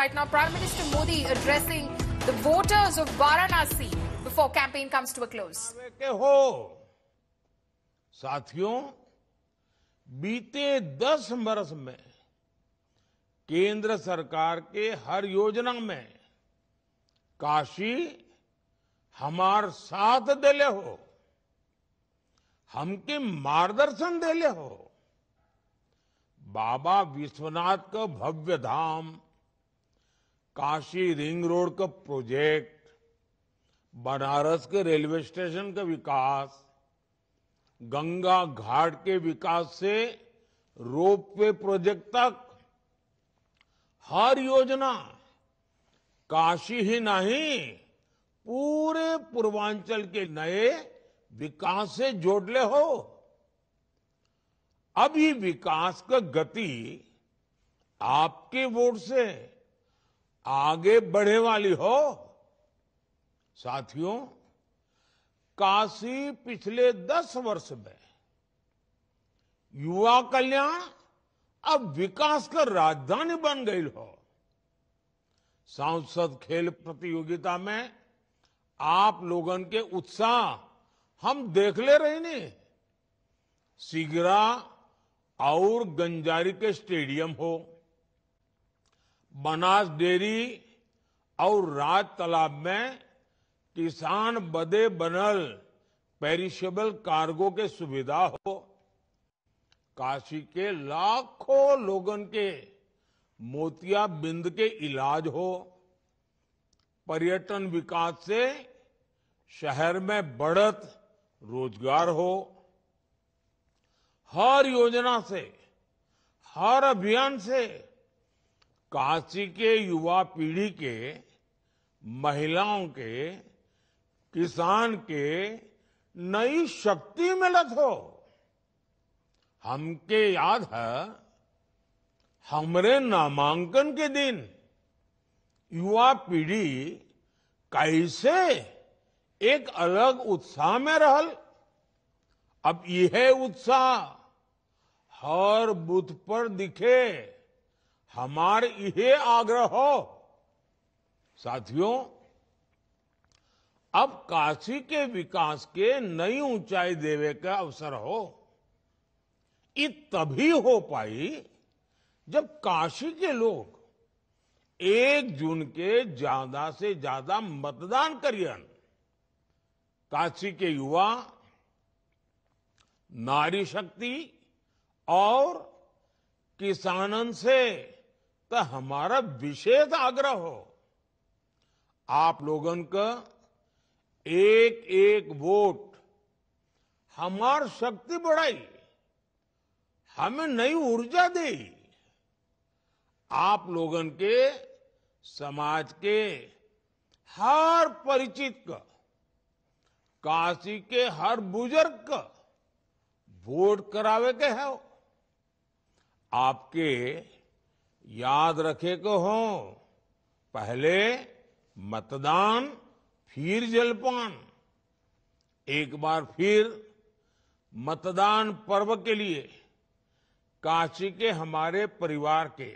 right now. Prime Minister Modi addressing the voters of Varanasi before campaign comes to a close. हो साथियों बीते दस वर्ष में केंद्र सरकार के हर योजना में काशी हमार साथ दिले हो हमके मार्गदर्शन दिले हो बाबा विश्वनाथ का भव्य धाम काशी रिंग रोड का प्रोजेक्ट बनारस के रेलवे स्टेशन का विकास गंगा घाट के विकास से रोप वे प्रोजेक्ट तक हर योजना काशी ही नहीं पूरे पूर्वांचल के नए विकास से जोड़ ले हो अभी विकास का गति आपके वोट से आगे बढ़े वाली हो साथियों काशी पिछले दस वर्ष में युवा कल्याण अब विकास का राजधानी बन गई हो सांसद खेल प्रतियोगिता में आप लोगों के उत्साह हम देख ले रहे नहीं सिगरा और गंजारी के स्टेडियम हो बनास डेयरी और राज तालाब में किसान बदे बनल पेरिशेबल कार्गो के सुविधा हो काशी के लाखों लोगन के मोतिया बिंद के इलाज हो पर्यटन विकास से शहर में बढ़त रोजगार हो हर योजना से हर अभियान से काशी के युवा पीढ़ी के महिलाओं के किसान के नई शक्ति मिलत हो हमके याद है हमरे नामांकन के दिन युवा पीढ़ी कैसे एक अलग उत्साह में रहल अब यह उत्साह हर बूथ पर दिखे हमारे ये आग्रह हो साथियों अब काशी के विकास के नई ऊंचाई देवे का अवसर हो ये तभी हो पाई जब काशी के लोग एक जून के ज्यादा से ज्यादा मतदान करियन काशी के युवा नारी शक्ति और किसानन से तो हमारा विशेष आग्रह हो आप लोगों का एक एक वोट हमार शक्ति बढ़ाई हमें नई ऊर्जा दी आप लोगों के समाज के हर परिचित का काशी के हर बुजुर्ग का वोट करावे के है आपके याद रखे को हो पहले मतदान फिर जलपान एक बार फिर मतदान पर्व के लिए काशी के हमारे परिवार के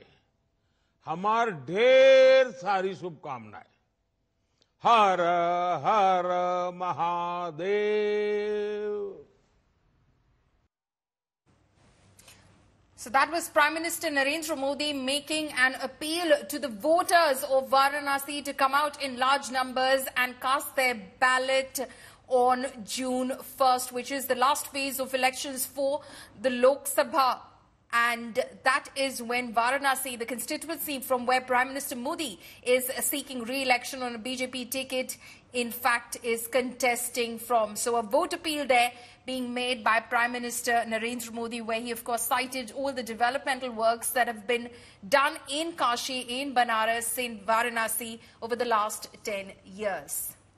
हमार ढेर सारी शुभकामनाएं हर हर Mahadev So that was Prime Minister Narendra Modi making an appeal to the voters of Varanasi to come out in large numbers and cast their ballot on June 1st, which is the last phase of elections for the Lok Sabha and that is when Varanasi, the constituency from where Prime Minister Modi is seeking re-election on a BJP ticket, in fact is contesting from. So a vote appeal there being made by Prime Minister Narendra Modi, where he of course cited all the developmental works that have been done in Kashi, in Banaras, in Varanasi over the last 10 years.